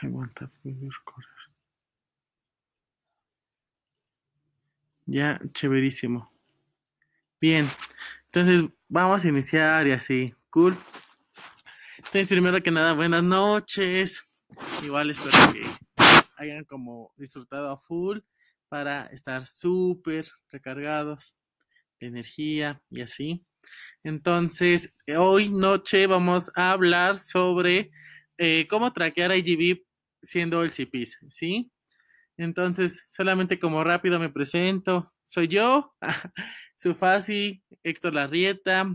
Aguantas Ya, chéverísimo. Bien, entonces vamos a iniciar y así. Cool. Entonces, primero que nada, buenas noches. Igual espero que hayan como disfrutado a full para estar súper recargados de energía y así. Entonces, hoy noche vamos a hablar sobre eh, cómo traquear IGB siendo el CIPIS, ¿sí? Entonces, solamente como rápido me presento. Soy yo, Sufasi, Héctor Larrieta,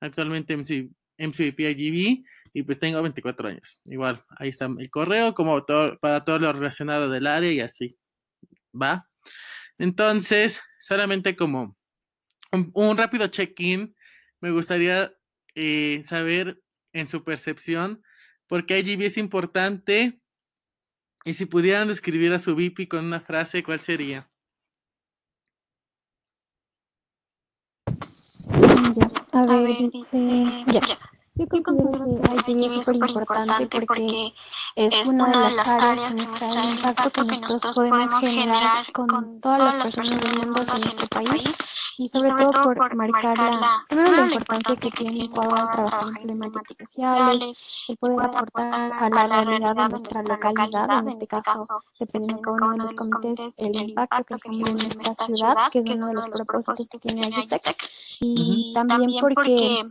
actualmente MC, MCVP IGB, y pues tengo 24 años. Igual, ahí está el correo, como para todo lo relacionado del área y así. ¿Va? Entonces, solamente como un, rápido check-in, me gustaría eh, saber en su percepción por qué IGB es importante y si pudieran describir a su VIP con una frase, ¿cuál sería? Mm, a ver, yo creo que es súper importante porque es una de las áreas que nos el impacto que nosotros podemos generar con todas las personas del mundo en nuestro país y sobre todo por marcar la, primero lo que tiene Ecuador trabajar en problemáticas sociales, el poder aportar a la realidad de nuestra localidad, en este caso, dependiendo de cómo uno de los comités, el impacto que tiene en nuestra ciudad, que es uno de los propósitos que tiene ISEC, y también porque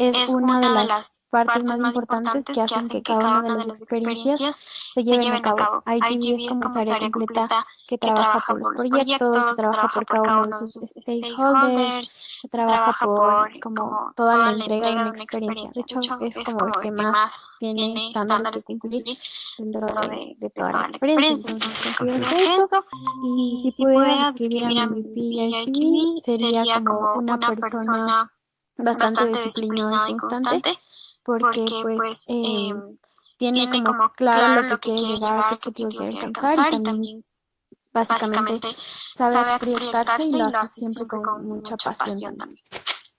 es, una, de, las partes más importantes que hacen que cada una de las experiencias se lleven a cabo. IGB es área completa que trabaja por los proyectos, que trabaja por cada uno de sus stakeholders, que trabaja por como toda la entrega de una experiencia. De hecho, es como el que más tiene estándares que cumplir dentro de, toda la experiencia. Entonces, pues eso. Y si pudiera escribir a mi IGB, sería como una persona bastante, disciplinado y constante, porque, pues, pues eh, em, tiene, como, claro lo que quiere llegar, qué que quiere alcanzar y también, básicamente sabe, priorizarse y lo hace siempre con, mucha pasión también.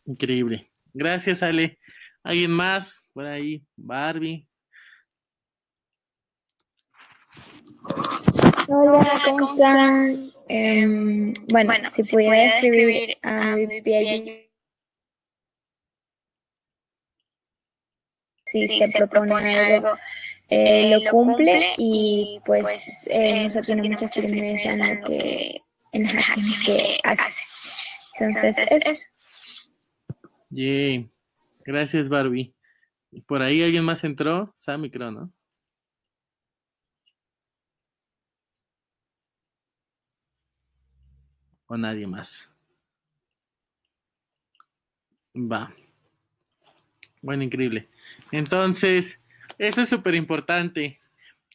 Increíble. Gracias, Ale. ¿Alguien más por ahí? Barbie. Hola, ¿cómo em, bueno, si, pudiera escribir a mi si, se, propone, algo, eh, eh, lo, cumple y pues, pues eh, eh tiene mucha firmeza en, lo que, en que hace. Entonces, eso es. Gracias, Barbie. Por ahí alguien más entró, Sammy creo, ¿no? O nadie más. Va. Bueno, increíble. Entonces, eso es súper importante.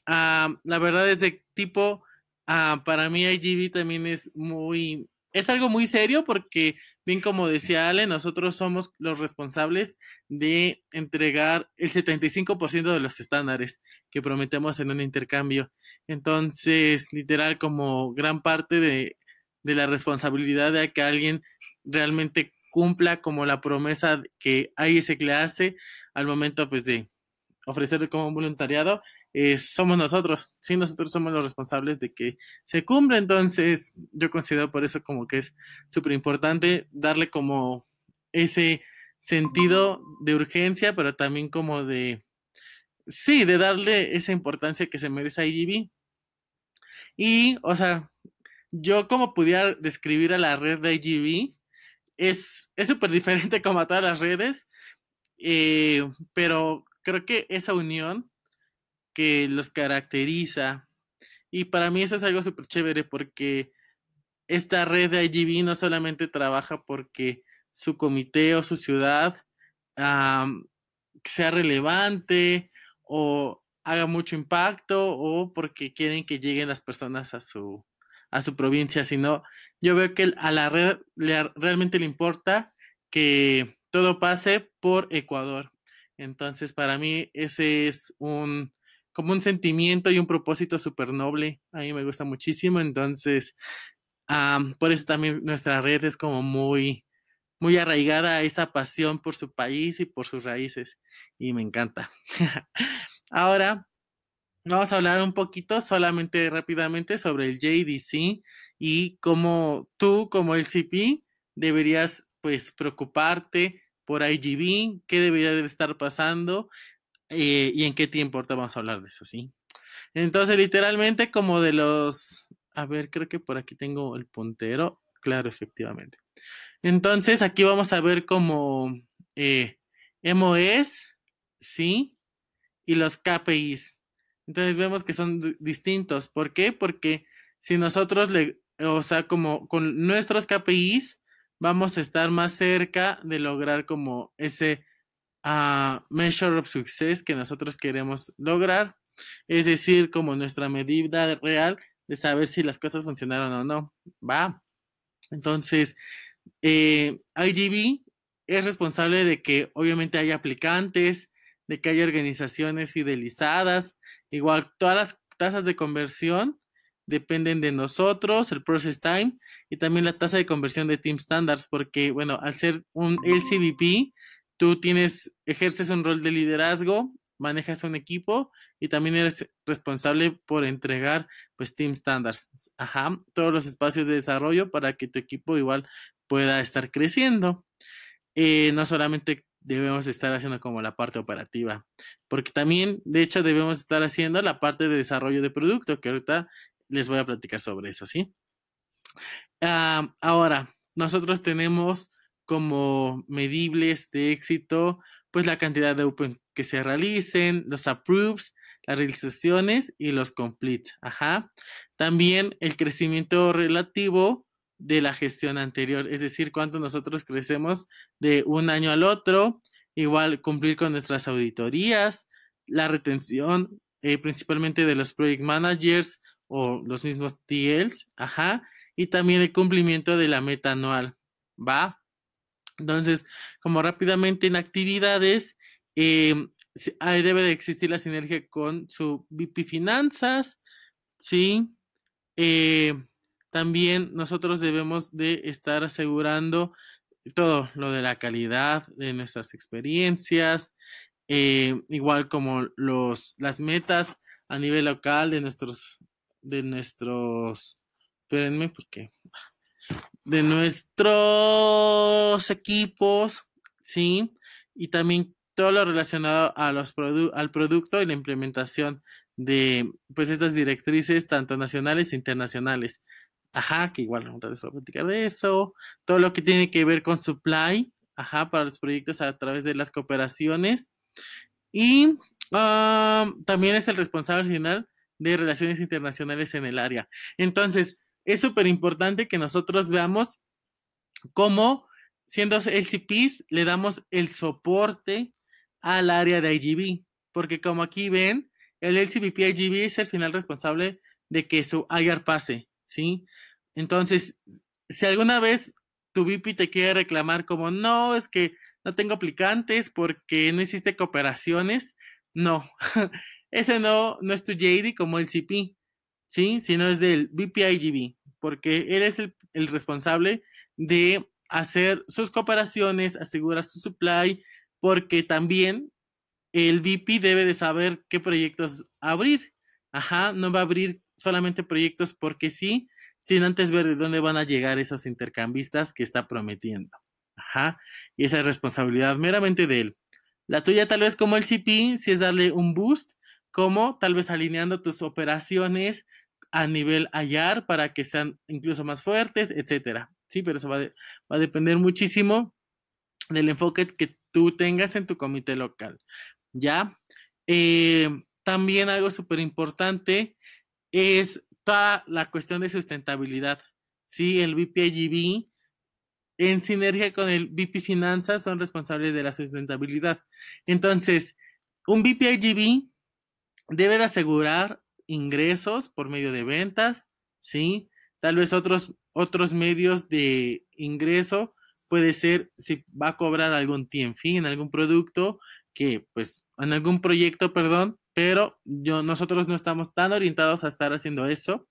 Ah, la verdad es de tipo, ah, para mí IGV también es muy, es algo muy serio porque, bien como decía Ale, nosotros somos los responsables de entregar el 75% de los estándares que prometemos en un intercambio. Entonces, literal, como gran parte de, de la responsabilidad de que alguien realmente cumpla como la promesa que AIS le hace al momento pues de ofrecerle como un voluntariado, eh, somos nosotros, sí, nosotros somos los responsables de que se cumpla, entonces yo considero por eso como que es súper importante darle como ese sentido de urgencia, pero también como de, sí, de darle esa importancia que se merece a IGB. Y, o sea, yo como pudiera describir a la red de IGB, es súper diferente como a todas las redes, eh, pero creo que esa unión que los caracteriza, y para mí eso es algo súper chévere porque esta red de IGB no solamente trabaja porque su comité o su ciudad sea relevante o haga mucho impacto o porque quieren que lleguen las personas a su, a su provincia, sino yo veo que a la red realmente le importa que todo pase por Ecuador. Entonces, para mí ese es un como un sentimiento y un propósito súper noble. A mí me gusta muchísimo. Entonces, ah, por eso también nuestra red es como muy, muy arraigada a esa pasión por su país y por sus raíces. Y me encanta. Ahora, Vamos a hablar un poquito solamente rápidamente sobre el JDC y cómo tú como el CP deberías pues preocuparte por IGB, qué debería de estar pasando eh, y en qué tiempo. Ahorita vamos a hablar de eso, ¿sí? Entonces, literalmente como de los... A ver, creo que por aquí tengo el puntero. Claro, efectivamente. Entonces, aquí vamos a ver como eh, MOS, ¿sí? Y los KPIs. Entonces vemos que son distintos. ¿Por qué? Porque si nosotros le, o sea, como con nuestros KPIs, vamos a estar más cerca de lograr como ese ah, measure of success que nosotros queremos lograr. Es decir, como nuestra medida real de saber si las cosas funcionaron o no. Va. Entonces, eh, IGB es responsable de que obviamente haya aplicantes, de que haya organizaciones fidelizadas, Igual, todas las tasas de conversión dependen de nosotros, el process time y también la tasa de conversión de Team Standards, porque, bueno, al ser un LCVP, tú tienes, ejerces un rol de liderazgo, manejas un equipo y también eres responsable por entregar, pues, Team Standards, ajá, todos los espacios de desarrollo para que tu equipo igual pueda estar creciendo. Eh, no solamente debemos estar haciendo como la parte operativa porque también, de hecho, debemos estar haciendo la parte de desarrollo de producto, que ahorita les voy a platicar sobre eso, ¿sí? Ah, ahora, nosotros tenemos como medibles de éxito, pues la cantidad de open que se realicen, los approves, las realizaciones y los complete. Ajá. También el crecimiento relativo de la gestión anterior, es decir, cuánto nosotros crecemos de un año al otro, igual cumplir con nuestras auditorías, la retención, eh, principalmente de los project managers o los mismos TLs, ajá, y también el cumplimiento de la meta anual, ¿va? Entonces, como rápidamente en actividades, eh, debe de existir la sinergia con su VP Finanzas, ¿sí? Eh, también nosotros debemos de estar asegurando todo lo de la calidad de nuestras experiencias, eh, igual como los, las metas a nivel local de nuestros, de nuestros, espérenme porque, de nuestros equipos, ¿sí? Y también todo lo relacionado a los al producto y la implementación de pues estas directrices tanto nacionales e internacionales. Ajá, que igual les voy a platicar de eso. Todo lo que tiene que ver con supply, ajá, para los proyectos a través de las cooperaciones. Y ah, también es el responsable general de relaciones internacionales en el área. Entonces, es súper importante que nosotros veamos cómo, siendo LCPs, le damos el soporte al área de IGB. Porque como aquí ven, el LCPP IGB es el final responsable de que su IR pase, ¿sí? Entonces, si alguna vez tu VP te quiere reclamar como, no, es que no tengo aplicantes porque no existe cooperaciones, no, ese no, no es tu JD como el CP, ¿sí? Sino es del VPIGB, porque él es el, el responsable de hacer sus cooperaciones, asegurar su supply, porque también el VP debe de saber qué proyectos abrir. Ajá, no va a abrir solamente proyectos porque sí, sin antes ver de dónde van a llegar esos intercambistas que está prometiendo. Ajá. Y esa responsabilidad meramente de él. La tuya tal vez como el CP, si es darle un boost, como tal vez alineando tus operaciones a nivel hallar para que sean incluso más fuertes, etcétera. Sí, pero eso va, a depender muchísimo del enfoque que tú tengas en tu comité local. ¿Ya? Eh, también algo súper importante es toda la cuestión de sustentabilidad. Sí, el BPIGB en sinergia con el BP finanza son responsables de la sustentabilidad. Entonces, un BPIGB debe asegurar ingresos por medio de ventas, ¿sí? Tal vez otros, otros medios de ingreso puede ser si va a cobrar algún TNF en algún producto que, pues, en algún proyecto, perdón, pero nosotros no estamos tan orientados a estar haciendo eso.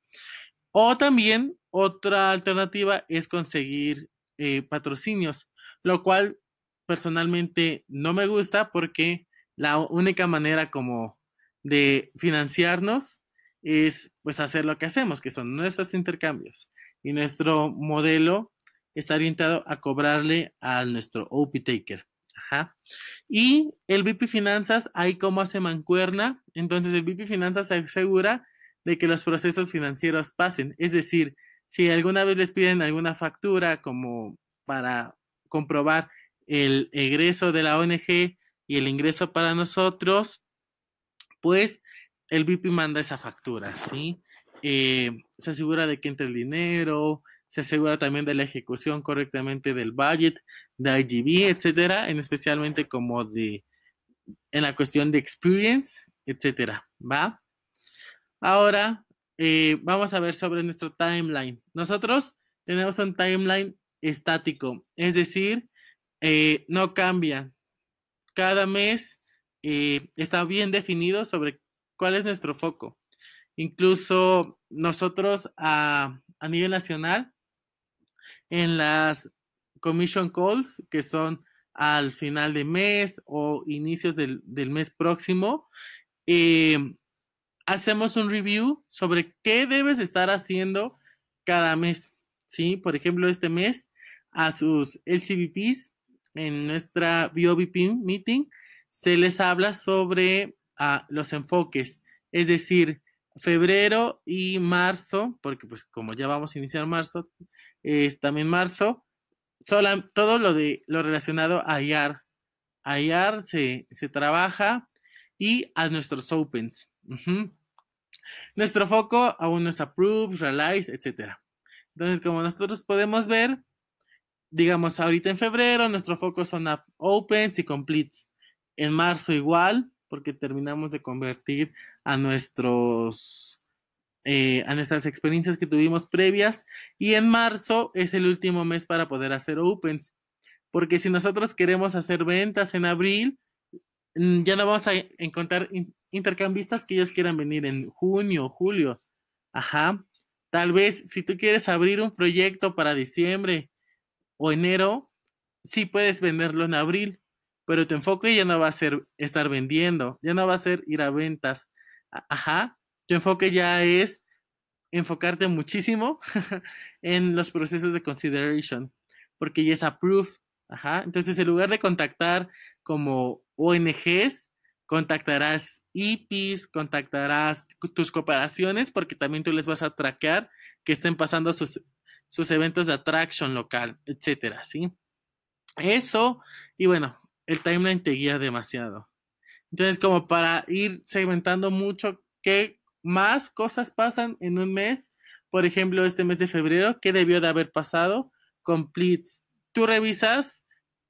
O también otra alternativa es conseguir eh, patrocinios, lo cual personalmente no me gusta porque la única manera como de financiarnos es pues hacer lo que hacemos, que son nuestros intercambios. Y nuestro modelo está orientado a cobrarle a nuestro OP Taker. Y el VP Finanzas, ahí cómo hace mancuerna. Entonces, el VP Finanzas se asegura de que los procesos financieros pasen. Es decir, si alguna vez les piden alguna factura como para comprobar el egreso de la ONG y el ingreso para nosotros, pues el VP manda esa factura, ¿sí? Eh, se asegura de que entre el dinero, se asegura también de la ejecución correctamente del budget, de IGB, etcétera, en especialmente como de en la cuestión de experience, etcétera, ¿va? Ahora eh, vamos a ver sobre nuestro timeline. Nosotros tenemos un timeline estático, es decir, eh, no cambia. Cada mes eh, está bien definido sobre cuál es nuestro foco. Incluso nosotros a, a nivel nacional en las commission calls, que son al final de mes o inicios del, mes próximo, eh, hacemos un review sobre qué debes estar haciendo cada mes. ¿sí? Por ejemplo, este mes a sus LCVPs en nuestra BOVP meeting se les habla sobre ah, los enfoques, es decir, febrero y marzo, porque pues como ya vamos a iniciar marzo, es también marzo, todo lo de lo relacionado a IAR. A se, trabaja y a nuestros opens. Nuestro foco aún no es approve, realize, etc. Entonces, como nosotros podemos ver, digamos ahorita en febrero, nuestro foco son opens y completes. En marzo igual, porque terminamos de convertir a nuestros eh, a nuestras experiencias que tuvimos previas y en marzo es el último mes para poder hacer opens porque si nosotros queremos hacer ventas en abril mm, ya no vamos a encontrar intercambistas que ellos quieran venir en junio o julio ajá tal vez si tú quieres abrir un proyecto para diciembre o enero sí puedes venderlo en abril pero tu enfoque ya no va a ser estar vendiendo ya no va a ser ir a ventas Ajá, tu enfoque ya es enfocarte muchísimo en los procesos de consideration, porque ya es approved. Ajá, entonces en lugar de contactar como ONGs, contactarás e IPs, contactarás tus cooperaciones, porque también tú les vas a traquear que estén pasando sus, sus eventos de attraction local, etcétera, ¿sí? Eso, y bueno, el timeline te guía demasiado. Entonces, como para ir segmentando mucho qué más cosas pasan en un mes, por ejemplo, este mes de febrero, qué debió de haber pasado Completes, Tú revisas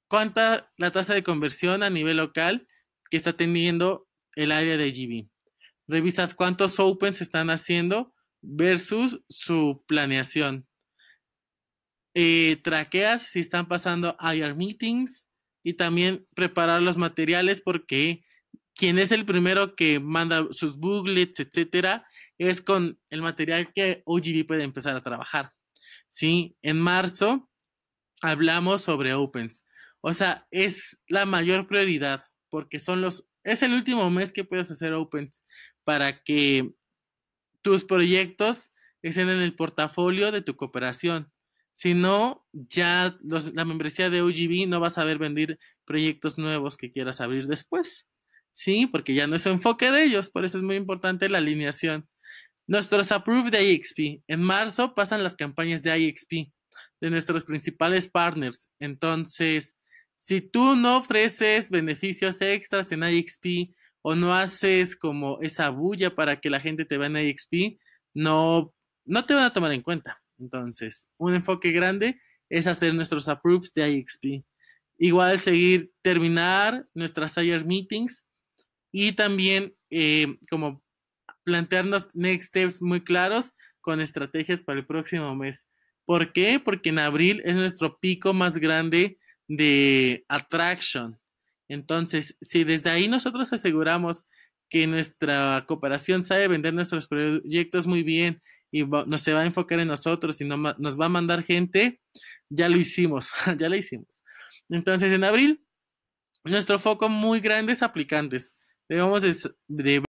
cuánta la tasa de conversión a nivel local que está teniendo el área de GB. Revisas cuántos opens están haciendo versus su planeación. Eh, traqueas si están pasando IR meetings y también preparar los materiales porque quien es el primero que manda sus booklets, etcétera, es con el material que OGB puede empezar a trabajar. ¿sí? En marzo hablamos sobre Opens. O sea, es la mayor prioridad porque son los es el último mes que puedes hacer Opens para que tus proyectos estén en el portafolio de tu cooperación. Si no, ya la membresía de OGB no vas a saber vender proyectos nuevos que quieras abrir después. Sí, porque ya no es enfoque de ellos, por eso es muy importante la alineación. Nuestros approve de IXP. En marzo pasan las campañas de IXP de nuestros principales partners. Entonces, si tú no ofreces beneficios extras en IXP o no haces como esa bulla para que la gente te vea en IXP, no, no te van a tomar en cuenta. Entonces, un enfoque grande es hacer nuestros approves de IXP. Igual seguir, terminar nuestras IR meetings y también eh, como plantearnos next steps muy claros con estrategias para el próximo mes. ¿Por qué? Porque en abril es nuestro pico más grande de attraction. Entonces, si desde ahí nosotros aseguramos que nuestra cooperación sabe vender nuestros proyectos muy bien y no se va a enfocar en nosotros y no, nos va a mandar gente, ya lo hicimos, ya lo hicimos. Entonces, en abril, nuestro foco muy grande es aplicantes veamos vamos es de